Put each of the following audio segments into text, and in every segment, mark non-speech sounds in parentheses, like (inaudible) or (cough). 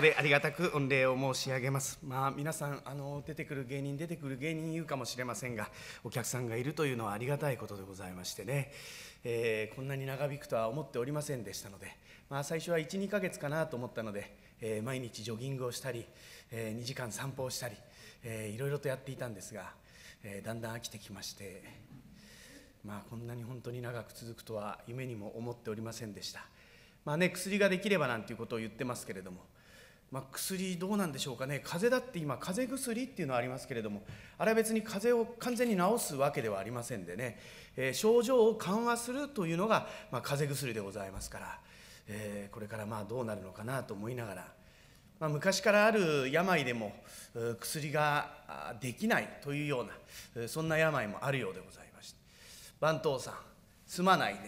までありがたく御礼を申し上げますまあ皆さんあの出てくる芸人出てくる芸人言うかもしれませんがお客さんがいるというのはありがたいことでございましてね、えー、こんなに長引くとは思っておりませんでしたのでまあ最初は12ヶ月かなと思ったので、えー、毎日ジョギングをしたり、えー、2時間散歩をしたり、えいろいろとやっていたんですが、えー、だんだん飽きてきましてまあこんなに本当に長く続くとは夢にも思っておりませんでした。まあね、薬ができればなんていうことを言ってますけれどもまあ、薬どうなんでしょうかね風邪だって今風邪薬っていうのはありますけれどもあれは別に風邪を完全に治すわけではありませんでね、えー、症状を緩和するというのが、まあ、風邪薬でございますから、えー、これからまあどうなるのかなと思いながら、まあ、昔からある病でも薬ができないというようなそんな病もあるようでございまして番頭さんすまないね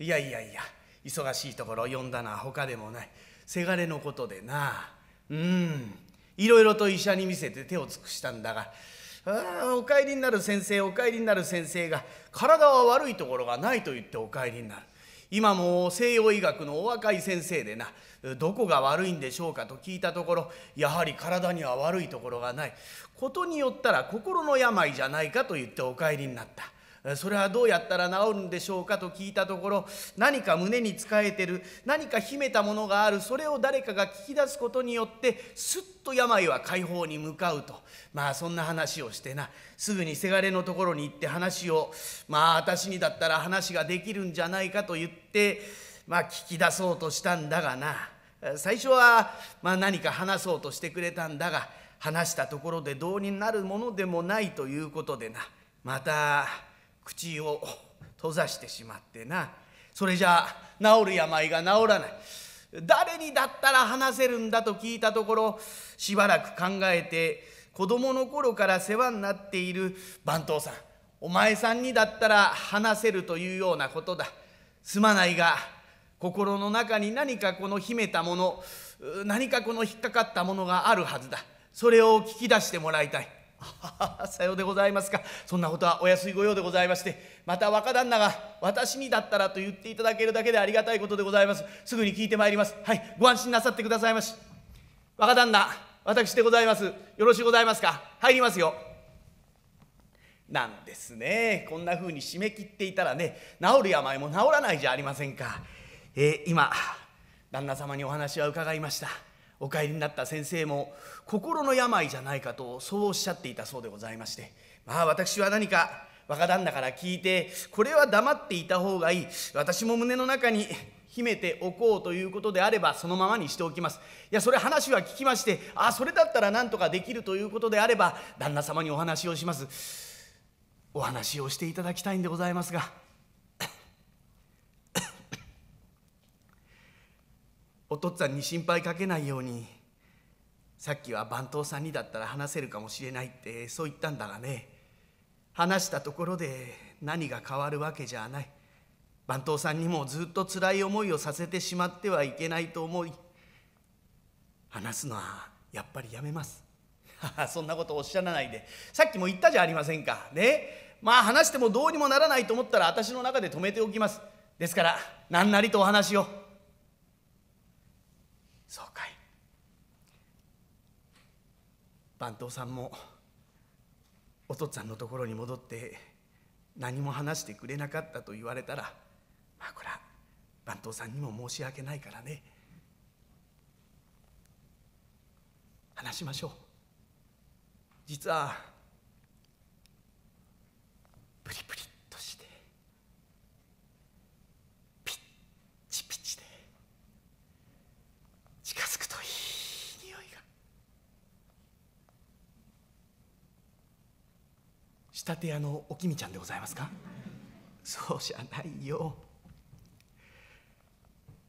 いやいやいや忙しいところ呼んだな他でもないせがれのことでなうんいろいろと医者に見せて手を尽くしたんだがあお帰りになる先生お帰りになる先生が体は悪いところがないと言ってお帰りになる今も西洋医学のお若い先生でなどこが悪いんでしょうかと聞いたところやはり体には悪いところがないことによったら心の病じゃないかと言ってお帰りになったそれはどうやったら治るんでしょうかと聞いたところ何か胸に仕えてる何か秘めたものがあるそれを誰かが聞き出すことによってすっと病は解放に向かうとまあそんな話をしてなすぐにせがれのところに行って話をまあ私にだったら話ができるんじゃないかと言ってまあ聞き出そうとしたんだがな最初はまあ何か話そうとしてくれたんだが話したところでどうになるものでもないということでなまた口を閉ざしてしまってなそれじゃあ治る病が治らない誰にだったら話せるんだと聞いたところしばらく考えて子供の頃から世話になっている番頭さんお前さんにだったら話せるというようなことだすまないが心の中に何かこの秘めたもの何かこの引っかかったものがあるはずだそれを聞き出してもらいたい (laughs)「さようでございますかそんなことはお安い御用でございましてまた若旦那が私にだったらと言っていただけるだけでありがたいことでございますすぐに聞いてまいりますはいご安心なさってくださいまし若旦那私でございますよろしゅうございますか入りますよ」。なんですねこんなふうに締め切っていたらね治る病も治らないじゃありませんか、えー、今旦那様にお話は伺いました。お帰りになった先生も心の病じゃないかとそうおっしゃっていたそうでございましてまあ私は何か若旦那から聞いてこれは黙っていた方がいい私も胸の中に秘めておこうということであればそのままにしておきますいやそれ話は聞きましてあそれだったら何とかできるということであれば旦那様にお話をしますお話をしていただきたいんでございますが。お父っつぁんに心配かけないようにさっきは番頭さんにだったら話せるかもしれないってそう言ったんだがね話したところで何が変わるわけじゃない番頭さんにもずっとつらい思いをさせてしまってはいけないと思い話すのはやっぱりやめます (laughs) そんなことおっしゃらないでさっきも言ったじゃありませんかねまあ話してもどうにもならないと思ったら私の中で止めておきますですから何なりとお話を。番頭さんもお父っつぁんのところに戻って何も話してくれなかったと言われたらまあこれは番頭さんにも申し訳ないからね話しましょう実はプリプリ仕立て屋のおきみちゃんでございますかそうじゃないよ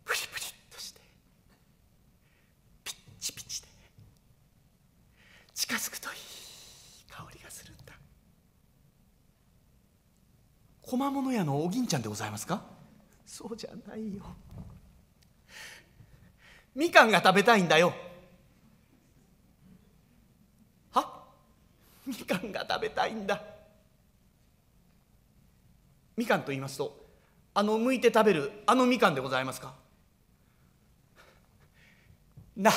プリプリっとしてピッチピチで近づくといい香りがするんだ小間物屋のお銀ちゃんでございますかそうじゃないよみかんが食べたいんだよはみかんが食べたいんだみかんと言いますとあの剥いて食べるあのみかんでございますかな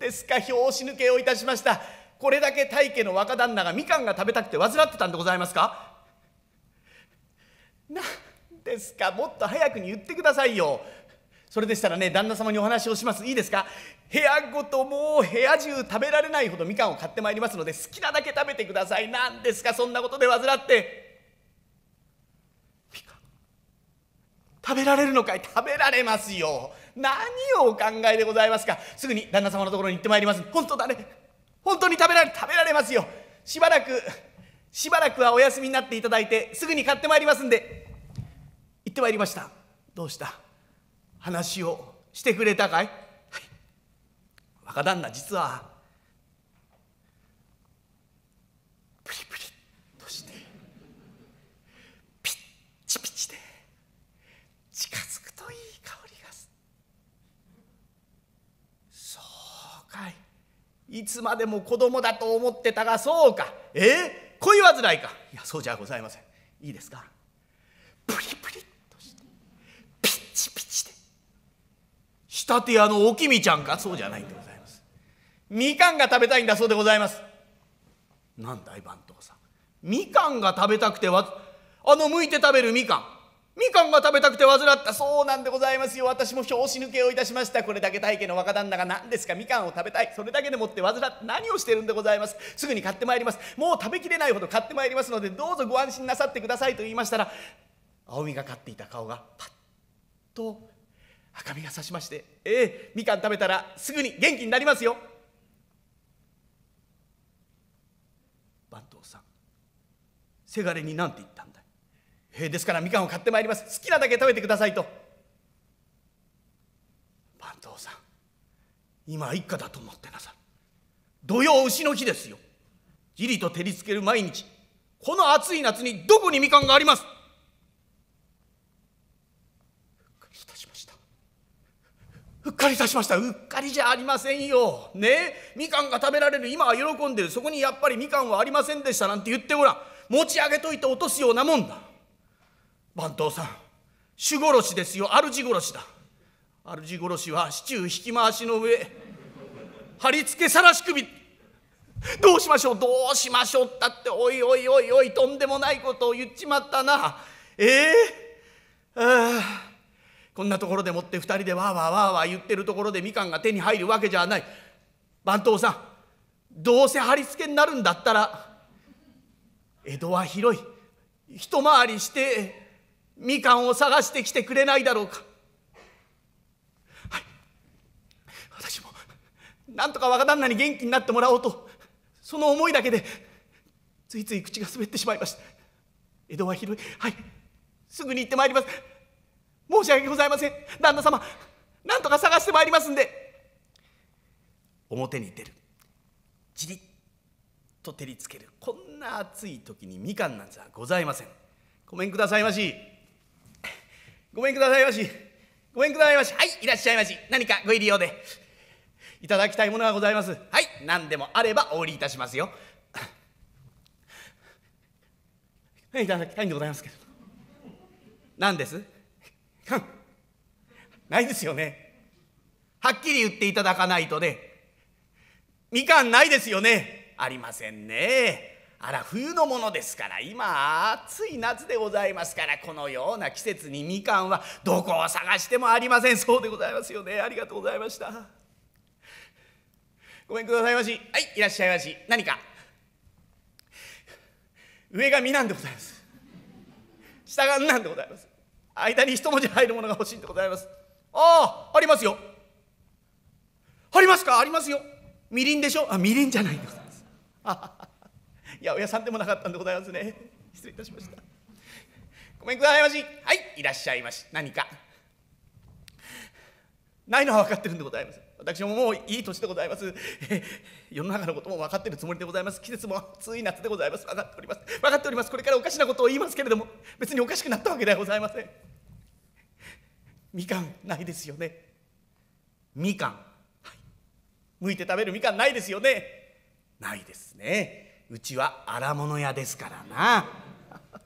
ですか拍子抜けをいたしましたこれだけ大家の若旦那がみかんが食べたくて患ってたんでございますかなですかもっと早くに言ってくださいよそれでしたらね旦那様にお話をしますいいですか部屋ごともう部屋中食べられないほどみかんを買ってまいりますので好きなだけ食べてください何ですかそんなことで患って。食べられるのかい食べられますよ何をお考えでございますかすぐに旦那様のところに行ってまいります本当だね本当に食べられ食べられますよしばらくしばらくはお休みになっていただいてすぐに買ってまいりますんで行ってまいりましたどうした話をしてくれたかい、はい、若旦那実はいつまでも子供だと思ってたがそうかえー、恋煩いかいやそうじゃございませんいいですかプリプリとしてピッチピチで仕立て屋のおきみちゃんかそうじゃないんでございますみかんが食べたいんだそうでございますなんだい番頭さんみかんが食べたくてわあのむいて食べるみかんみかんが食べたくて患ったそうなんでございますよ私も拍子抜けをいたしましたこれだけ大家の若旦那が何ですかみかんを食べたいそれだけでもって患って何をしてるんでございますすぐに買ってまいりますもう食べきれないほど買ってまいりますのでどうぞご安心なさってくださいと言いましたら青みがかっていた顔がパッと赤みがさしまして「ええみかん食べたらすぐに元気になりますよ」。番頭さんせがれに何て言ったんだえー、ですからみかんを買ってまいります好きなだけ食べてくださいと番頭さん今一家だと思ってなさい土曜牛の日ですよじりと照りつける毎日この暑い夏にどこにみかんがありますうっかりいたしましたうっかりじゃありませんよねみかんが食べられる今は喜んでるそこにやっぱりみかんはありませんでしたなんて言ってごらん持ち上げといて落とすようなもんだ番頭さん主殺しですよ主殺しだ主殺しは市中引き回しの上貼り付けさらし首どうしましょうどうしましょうったっておいおいおいおいとんでもないことを言っちまったなええー、ああこんなところでもって2人でわーわーわーわー言ってるところでみかんが手に入るわけじゃない番頭さんどうせ貼り付けになるんだったら江戸は広い一回りしてみかんを探してきてくれないだろうかはい私もなんとか若旦那に元気になってもらおうとその思いだけでついつい口が滑ってしまいました江戸は広いはいすぐに行ってまいります申し訳ございません旦那様なんとか探してまいりますんで表に出るじりっと照りつけるこんな暑い時にみかんなんざございませんごめんくださいましごめんくださいまし。ごめんくださいまし。はい、いらっしゃいまし。何かご入り用で。いただきたいものがございます。はい、何でもあればお売りいたしますよ。いただきたいんでございますけど。何ですないですよね。はっきり言っていただかないとね。みかんないですよね。ありませんね。あら冬のものですから今暑い夏でございますからこのような季節にみかんはどこを探してもありませんそうでございますよねありがとうございましたごめんくださいましはいいらっしゃいまし何か上がなんでございます下がんなんでございます間に一文字入るものが欲しいんでございますああありますよありますかありますよみりんでしょあみりんじゃないんでございます八百屋さんでもなかったんでございますね失礼いたしましたごめんくださいましはいいらっしゃいまし何かないのは分かってるんでございます私ももういい年でございます (laughs) 世の中のことも分かってるつもりでございます季節も暑い夏でございます分かっております分かっておりますこれからおかしなことを言いますけれども別におかしくなったわけではございませんみかんないですよねみかん、はい、剥いて食べるみかんないですよねないですねうちは荒物屋ですからな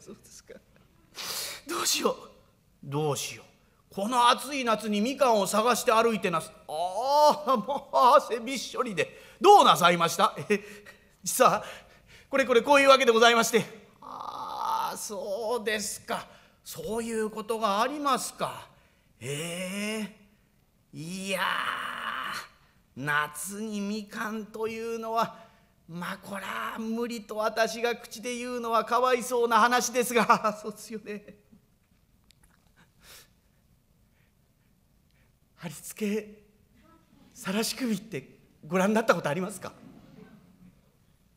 そうですかどうしようどうしようこの暑い夏にみかんを探して歩いてなすああもう汗びっしょりでどうなさいましたえ実はこれこれこういうわけでございましてああそうですかそういうことがありますかええー、いや夏にみかんというのはまあこら無理と私が口で言うのはかわいそうな話ですが (laughs) そうですよね。貼り付け晒し首ってご覧になったことありますか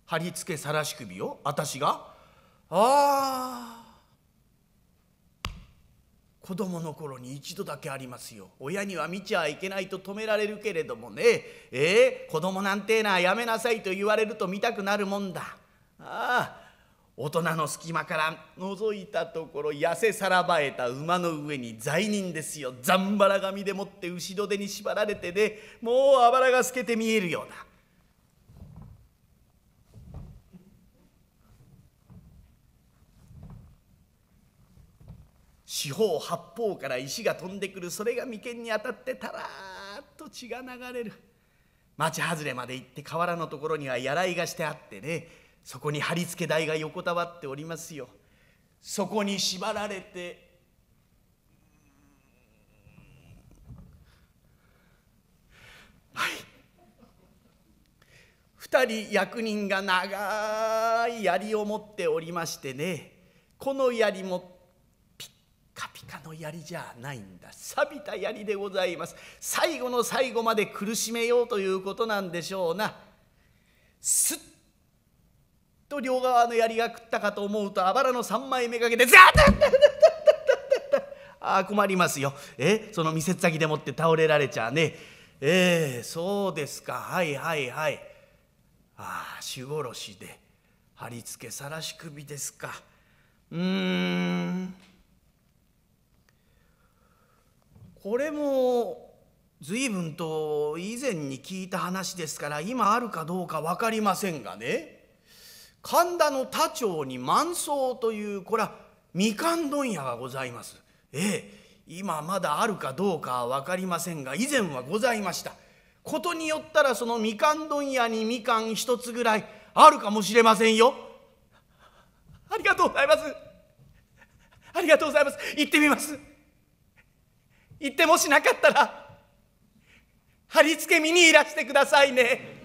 貼り付け晒し首を私がああ子供の頃に一度だけありますよ親には見ちゃいけないと止められるけれどもねえー、子供なんてえなやめなさいと言われると見たくなるもんだああ大人の隙間から覗いたところ痩せさらばえた馬の上に罪人ですよざんばら髪でもって後ろ手に縛られてねもうあばらが透けて見えるようだ四方八方から石が飛んでくるそれが眉間に当たってたらっと血が流れる町外れまで行って河原のところにはやらいがしてあってねそこに貼り付け台が横たわっておりますよそこに縛られてはい二人役人が長い槍を持っておりましてねこの槍持ってカピカの槍じゃないんだ錆びた槍でございます最後の最後まで苦しめようということなんでしょうなすっと両側の槍が食ったかと思うとあばらの3枚目がけてザッタッあ困りますよえその店先でもって倒れられちゃねええー、そうですかはいはいはいああ死殺しで貼り付けさらし首ですかうーんこれも随分と以前に聞いた話ですから今あるかどうか分かりませんがね神田の田町に万草というこれはみかん問屋がございます。ええ今まだあるかどうかは分かりませんが以前はございました。ことによったらそのみかん問屋にみかん一つぐらいあるかもしれませんよ。ありがとうございます。ありがとうございます。行ってみます。行ってもしなかったら貼り付け見にいらしてくださいね。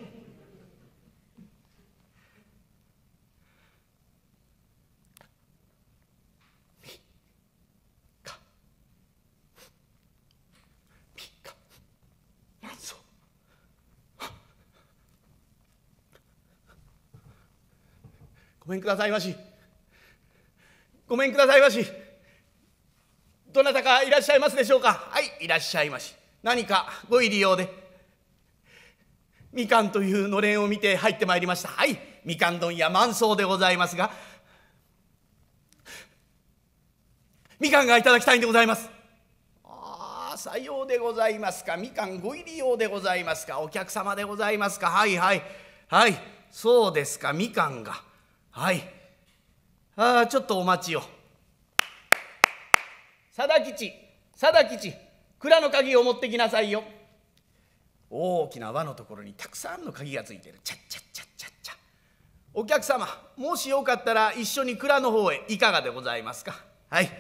ごめんくださいまし。ごめんくださいまし。っしゃいますでしょうかはいいらっしゃいまし何かご入り用でみかんというのれんを見て入ってまいりましたはいみかん問屋満層でございますがみかんがいただきたいんでございますああさようでございますかみかんご入り用でございますかお客様でございますかはいはいはいそうですかみかんがはいああちょっとお待ちを貞吉貞吉蔵の鍵を持ってきなさいよ」大きな輪のところにたくさんの鍵がついてるチャッチャッチャッチャッチャお客様もしよかったら一緒に蔵の方へいかがでございますかはい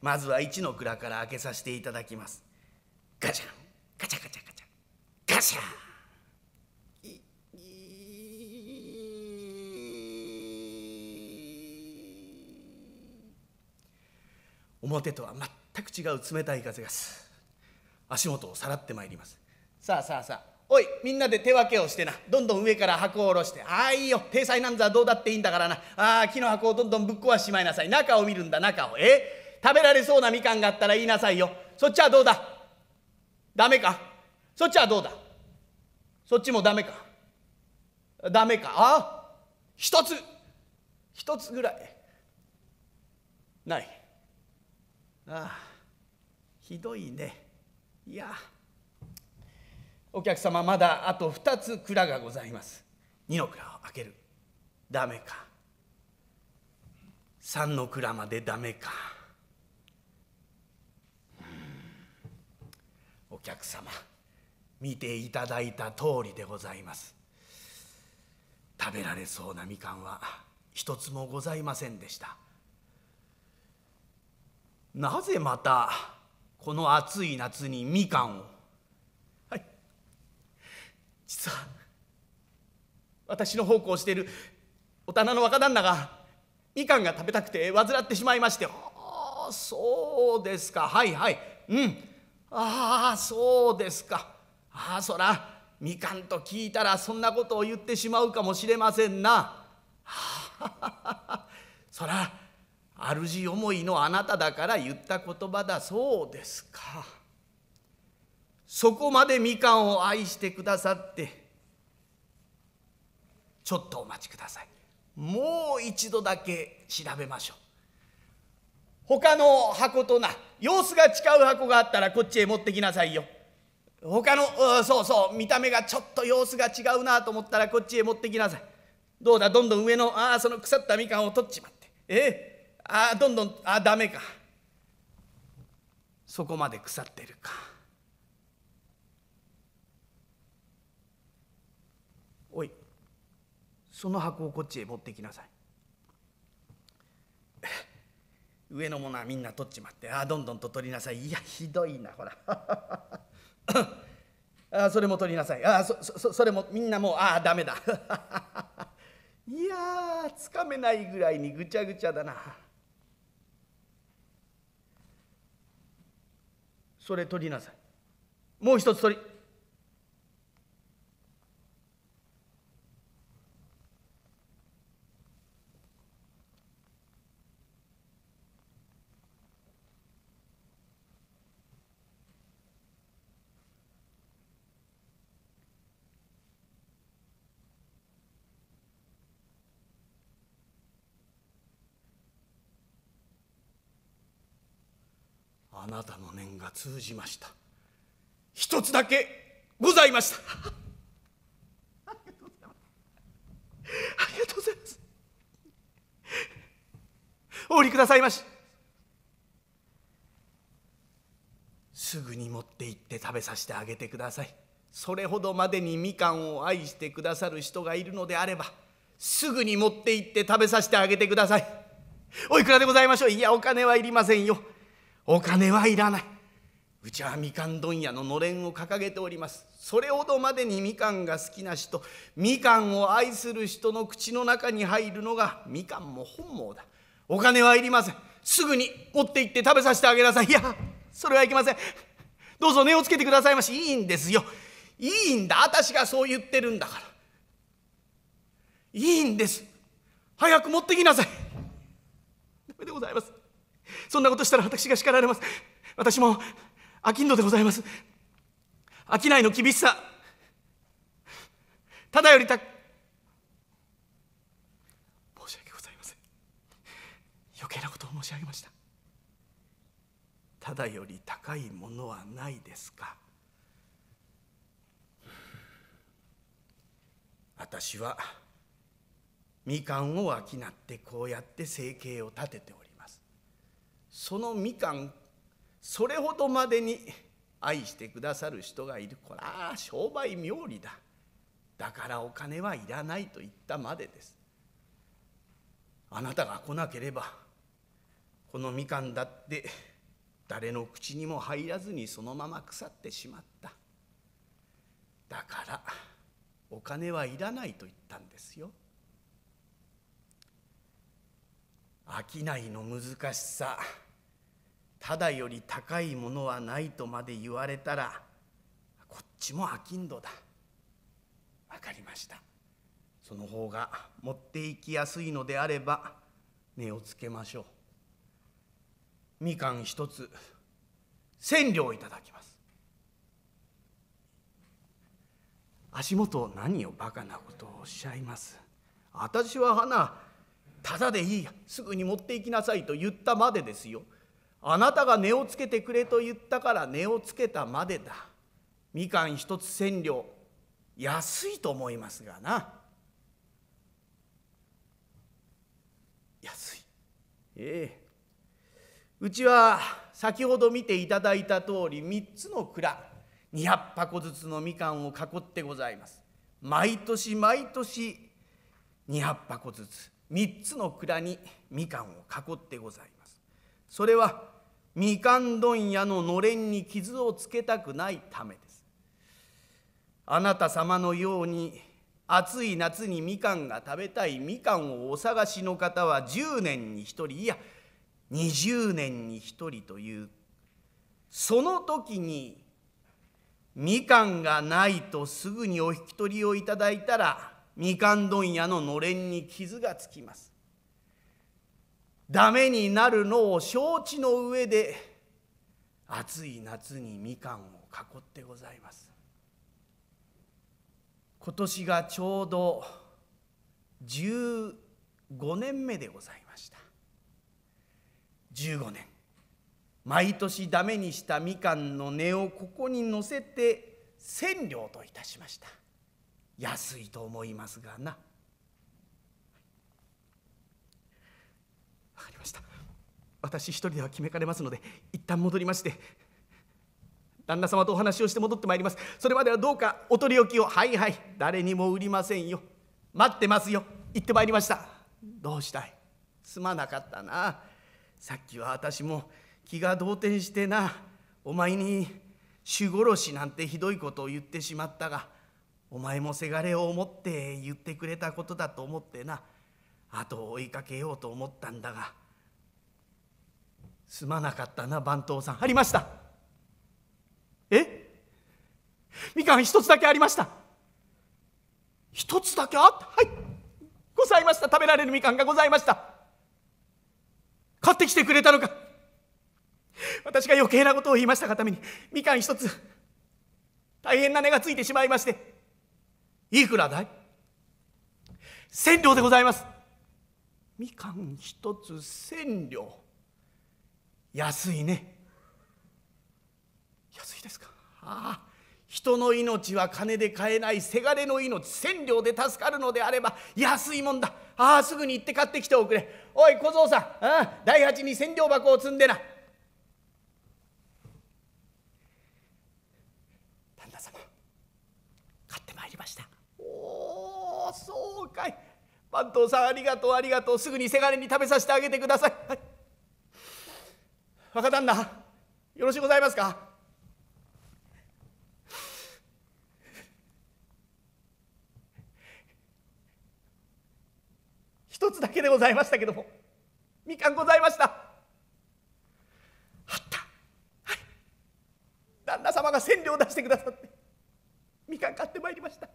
まずは一の蔵から開けさせていただきますガチャンガチャガチャガチャガシャンいい表とはく違う冷たい風がす足元をさらってまいりますさあさあさあおいみんなで手分けをしてなどんどん上から箱を下ろしてああいいよ体裁なんざどうだっていいんだからなああ木の箱をどんどんぶっ壊ししまいなさい中を見るんだ中をえ食べられそうなみかんがあったら言いなさいよそっちはどうだダメかそっちはどうだそっちもダメかダメかああ一つ一つぐらいないああひどいねいやお客様まだあと2つ蔵がございます2の蔵を開けるダメか3の蔵までダメかお客様見ていただいた通りでございます食べられそうなみかんは一つもございませんでしたなぜまたこの暑い夏にみかんをはい実は私の奉公しているお棚の若旦那がみかんが食べたくて患ってしまいまして「ああそうですかはいはいうんああそうですかああそらみかんと聞いたらそんなことを言ってしまうかもしれませんな。ははははそら主思いのあなただから言った言葉だそうですかそこまでみかんを愛してくださってちょっとお待ちくださいもう一度だけ調べましょう他の箱とな様子が違う箱があったらこっちへ持ってきなさいよ他のそうそう見た目がちょっと様子が違うなと思ったらこっちへ持ってきなさいどうだどんどん上のああその腐ったみかんを取っちまってええああどんどんあダメかそこまで腐ってるかおいその箱をこっちへ持ってきなさい (laughs) 上のものはみんな取っちまってああどんどんと取りなさいいやひどいなほら (laughs) あそれも取りなさいあそそそれもみんなもうああダメだ (laughs) いやつかめないぐらいにぐちゃぐちゃだな。それ取りなさいもう一つ取りあなたの願通じました一つだけございました (laughs) ありがとうございますありがとうございますお降りくださいましすぐに持って行って食べさせてあげてくださいそれほどまでにみかんを愛してくださる人がいるのであればすぐに持って行って食べさせてあげてくださいおいくらでございましょういやお金はいりませんよお金はいらないうちはみかん問屋ののれんを掲げておりますそれほどまでにみかんが好きな人みかんを愛する人の口の中に入るのがみかんも本望だお金はいりませんすぐに持って行って食べさせてあげなさいいやそれはいけませんどうぞ値をつけてくださいましいいんですよいいんだ私がそう言ってるんだからいいんです早く持ってきなさいダメでございますそんなことしたら私が叱られます私も商人でございます商いの厳しさただよりた申し訳ございません余計なことを申し上げましたただより高いものはないですか私はみかんを商ってこうやって生計を立てておりますそのみかんそれほどまでに愛してくださる人がいるこれは商売冥利だだからお金はいらないと言ったまでですあなたが来なければこのみかんだって誰の口にも入らずにそのまま腐ってしまっただからお金はいらないと言ったんですよ商いの難しさただより高いものはないとまで言われたらこっちも商人だ分かりましたその方が持っていきやすいのであれば目をつけましょうみかん一つ千両いただきます足元何をバカなことをおっしゃいます私は花ただでいいすぐに持っていきなさいと言ったまでですよあなたが値をつけてくれと言ったから値をつけたまでだみかん一つ千両安いと思いますがな安いええうちは先ほど見ていただいた通り三つの蔵二百箱ずつのみかんを囲ってございます毎年毎年二百箱ずつ三つの蔵にみかんを囲ってございますそれはみかん問屋ののれんに傷をつけたくないためですあなた様のように暑い夏にみかんが食べたいみかんをお探しの方は10年に1人いや20年に1人というその時にみかんがないとすぐにお引き取りをいただいたらみかん問屋ののれんに傷がつきます駄目になるのを承知の上で暑い夏にみかんを囲ってございます今年がちょうど15年目でございました15年毎年ダメにしたみかんの根をここに乗せて千両といたしました安いと思いますがな分かりました私一人では決めかねますので一旦戻りまして旦那様とお話をして戻ってまいりますそれまではどうかお取り置きをはいはい誰にも売りませんよ待ってますよ行ってまいりましたどうしたいすまなかったなさっきは私も気が動転してなお前に主殺しなんてひどいことを言ってしまったがお前もせがれを思って言ってくれたことだと思ってな後を追いかけようと思ったんだがすまなかったな番頭さんありましたえみかん一つだけありました一つだけあったはいございました食べられるみかんがございました買ってきてくれたのか私が余計なことを言いましたがためにみかん一つ大変な値がついてしまいましていくらだい千両でございますみかん一つ千両安いね安いですかああ人の命は金で買えないせがれの命千両で助かるのであれば安いもんだああすぐに行って買ってきておくれおい小僧さんああ第八に千両箱を積んでな旦那様買ってまいりましたおおそうかい番頭さんありがとうありがとうすぐにせがれに食べさせてあげてください、はい、若旦那よろしゅうございますか一つだけでございましたけどもみかんございましたあったはい旦那様が千両出してくださってみかん買ってまいりました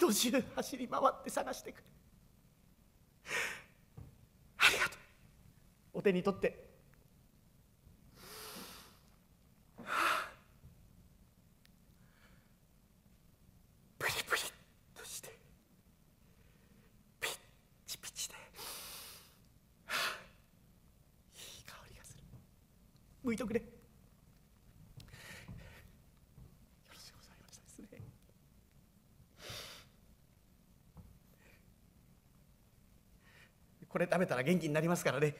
度中走り回って探してくれありがとうお手に取ってこれ食べたら元気になりますからね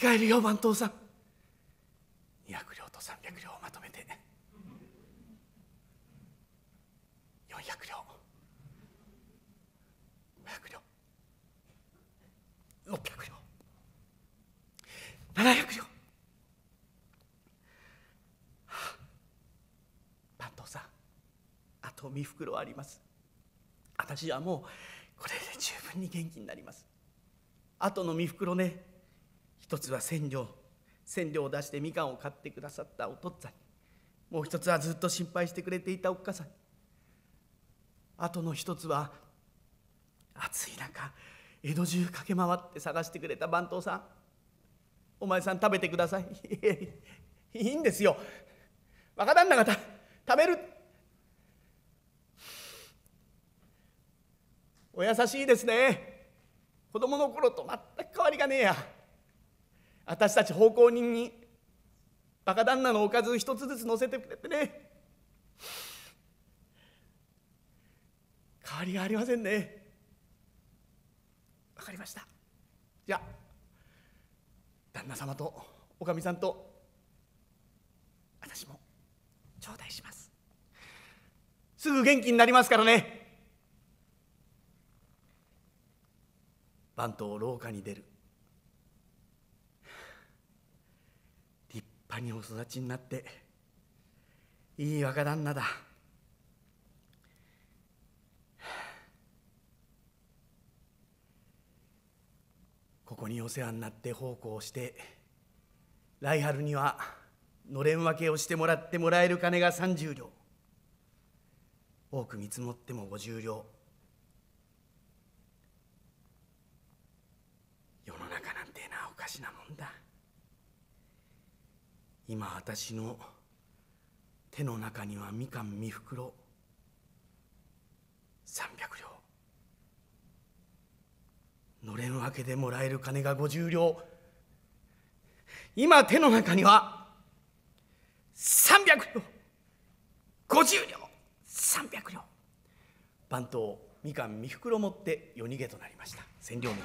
控えるよ番頭さん200両と300両をまとめて400両500両600両700両番頭さんあと身袋あります私はもうこれで十分に元気になりますあとの身袋ね一つは千両千両を出してみかんを買ってくださったお父っつぁんもう一つはずっと心配してくれていたおっかさんあとの一つは暑い中江戸中駆け回って探してくれた番頭さんお前さん食べてください (laughs) いいんですよ若旦那方食べるお優しいですね子供の頃と全く変わりがねえや。私たち奉公人にバカ旦那のおかず一つずつ乗せてくれてね変わりがありませんねわかりましたじゃあ旦那様とおかみさんと私も頂戴しますすぐ元気になりますからね番頭廊下に出るぱにお育ちになっていい若旦那だここにお世話になって奉公して来春にはのれん分けをしてもらってもらえる金が30両多く見積もっても50両世の中なんてなおかしなもん今私の手の中にはみかんみ袋300両のれん分けでもらえる金が50両今手の中には300両50両300両番頭みかんみ袋持って夜逃げとなりました千両目